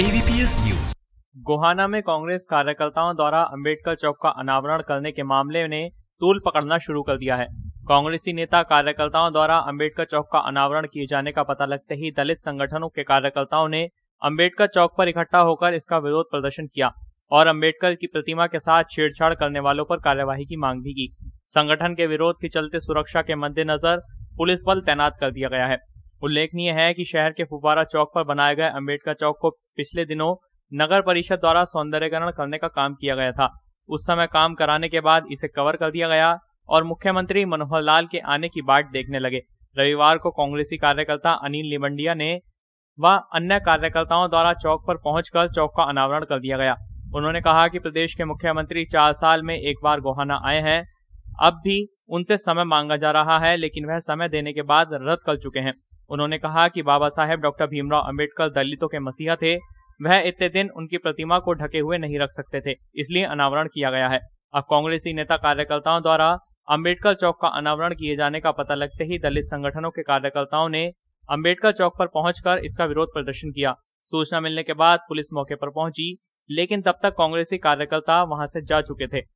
ABPS news Gohana में कांग्रेस कार्यकर्ताओं द्वारा अंबेडकर चौक का अनावरण करने के मामले ने तूल पकड़ना शुरू कर दिया है कांग्रेसी नेता कार्यकर्ताओं द्वारा अंबेडकर चौक का अनावरण किए जाने का पता लगते ही दलित संगठनों के कार्यकर्ताओं ने अंबेडकर चौक पर इकट्ठा होकर इसका विरोध प्रदर्शन किया और अंबेडकर की प्रतिमा के साथ छेड़छाड़ करने वालों पर कार्यवाही की मांग भी की संगठन के विरोध के चलते सुरक्षा के मद्देनजर पुलिस बल तैनात कर दिया गया है उल्लेखनीय है कि शहर के फुवारा चौक पर बनाए गए अम्बेडकर चौक को पिछले दिनों नगर परिषद द्वारा सौंदर्यकरण करने का काम किया गया था उस समय काम कराने के बाद इसे कवर कर दिया गया और मुख्यमंत्री मनोहर लाल के आने की बात देखने लगे रविवार को कांग्रेसी कार्यकर्ता अनिल लिमंडिया ने व अन्य कार्यकर्ताओं द्वारा चौक पर पहुंचकर चौक का अनावरण कर दिया गया उन्होंने कहा कि प्रदेश के मुख्यमंत्री चार साल में एक बार गोहाना आए हैं अब भी उनसे समय मांगा जा रहा है लेकिन वह समय देने के बाद रद्द कर चुके हैं उन्होंने कहा कि बाबा साहेब डॉक्टर भीमराव अम्बेडकर दलितों के मसीहा थे वह इतने दिन उनकी प्रतिमा को ढके हुए नहीं रख सकते थे इसलिए अनावरण किया गया है अब कांग्रेसी नेता कार्यकर्ताओं द्वारा अम्बेडकर चौक का अनावरण किए जाने का पता लगते ही दलित संगठनों के कार्यकर्ताओं ने अम्बेडकर चौक पर पहुंचकर इसका विरोध प्रदर्शन किया सूचना मिलने के बाद पुलिस मौके पर पहुंची लेकिन तब तक कांग्रेसी कार्यकर्ता वहां से जा चुके थे